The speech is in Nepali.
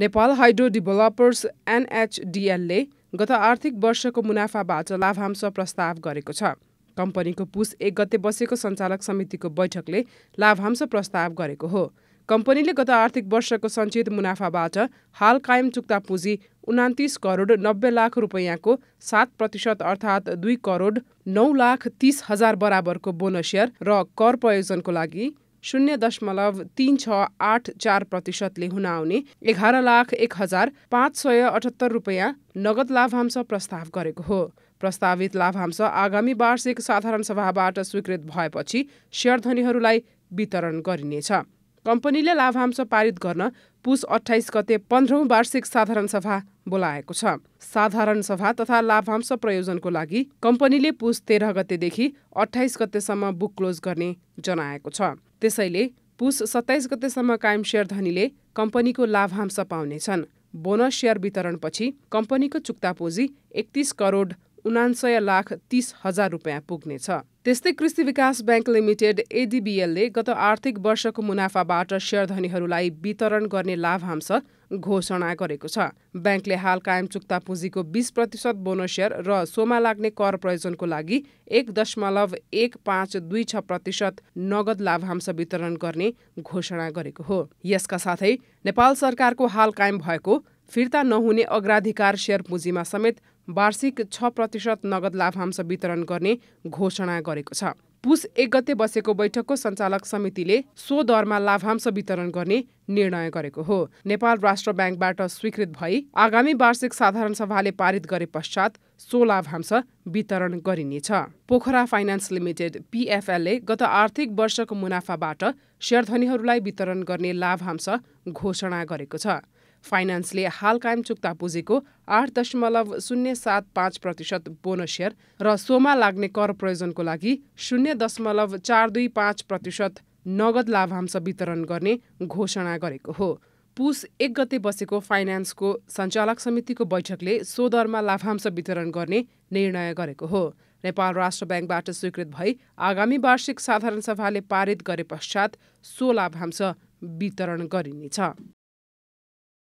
नेपाल हाइड्रो डेभलपर्स एनएचडिएलले गत आर्थिक वर्षको मुनाफाबाट लाभांश प्रस्ताव गरेको छ कम्पनीको पुस एक गते बसेको सञ्चालक समितिको बैठकले लाभांश प्रस्ताव गरेको हो कम्पनीले गत आर्थिक वर्षको सञ्चित मुनाफाबाट हाल कायम चुक्ता पुँजी उनातिस करोड नब्बे लाख रुपैयाँको सात प्रतिशत अर्थात् दुई करोड नौ लाख तिस हजार बराबरको बोनस सेयर र कर प्रयोजनको लागि शून्य दशमलव तीन छ आठ चार प्रतिशतले हुन आउने एघार लाख एक हजार पाँच सय अठहत्तर रुपियाँ नगद लाभांश प्रस्ताव गरेको हो प्रस्तावित लाभांश आगामी वार्षिक साधारण सभाबाट स्वीकृत भएपछि सेयरधनीहरूलाई वितरण गरिनेछ कम्पनीले लाभांश पारित गर्न पुस अठाइस गते पन्ध्रौँ वार्षिक साधारण सभा बोलाएको छ साधारण सभा तथा लाभांश प्रयोजनको लागि कम्पनीले पुस तेह्र गतेदेखि अठाइस गतेसम्म बुक क्लोज गर्ने जनाएको छ त्यसैले पुस सत्ताइस गतेसम्म कायम सेयर धनीले कम्पनीको लाभांश पाउनेछन् बोनस सेयर वितरणपछि कम्पनीको चुक्ता पुँजी एकतिस करोड उनान्सय लाख तिस हजार रुपियाँ पुग्नेछ त्यस्तै कृषि विकास ब्याङ्क लिमिटेड एडिबिएलले गत आर्थिक वर्षको मुनाफाबाट सेयरधनीहरूलाई वितरण गर्ने लाभांश घोषणा गरेको छ ब्याङ्कले हाल कायम चुक्ता पुँजीको बिस प्रतिशत बोनस सेयर र सोमा लाग्ने कर प्रयोजनको लागि एक दशमलव एक पाँच दुई छ प्रतिशत नगद लाभांश वितरण गर्ने घोषणा गरेको हो यसका साथै नेपाल सरकारको हाल कायम भएको फिर्ता नहुने अग्राधिकार सेयर पुँजीमा समेत वार्षिक छ प्रतिशत नगद लाभांश वितरण गर्ने घोषणा गरेको छ पुस एक गते बसेको बैठकको सञ्चालक समितिले सो दरमा लाभांश वितरण गर्ने निर्णय गरेको हो नेपाल राष्ट्र ब्याङ्कबाट स्वीकृत भई आगामी वार्षिक साधारण सभाले पारित गरे पश्चात सो लाभांश वितरण गरिनेछ पोखरा फाइनान्स लिमिटेड पिएफएलले गत आर्थिक वर्षको मुनाफाबाट सेयरधनीहरूलाई वितरण गर्ने लाभांश घोषणा गरेको छ फाइनान्सले हाल कायम चुक्ता पुजेको आठ दशमलव शून्य सात पाँच प्रतिशत बोनस सेयर र सोमा लाग्ने कर प्रयोजनको लागि शून्य दशमलव चार दुई पाँच प्रतिशत नगद लाभांश वितरण गर्ने घोषणा गरेको हो पुस एक गते बसेको फाइनान्सको सञ्चालक समितिको बैठकले सो दरमा लाभांश वितरण गर्ने निर्णय गरेको हो नेपाल राष्ट्र ब्याङ्कबाट स्वीकृत भई आगामी वार्षिक साधारण सभाले पारित गरे पश्चात सो लाभांश वितरण गरिनेछ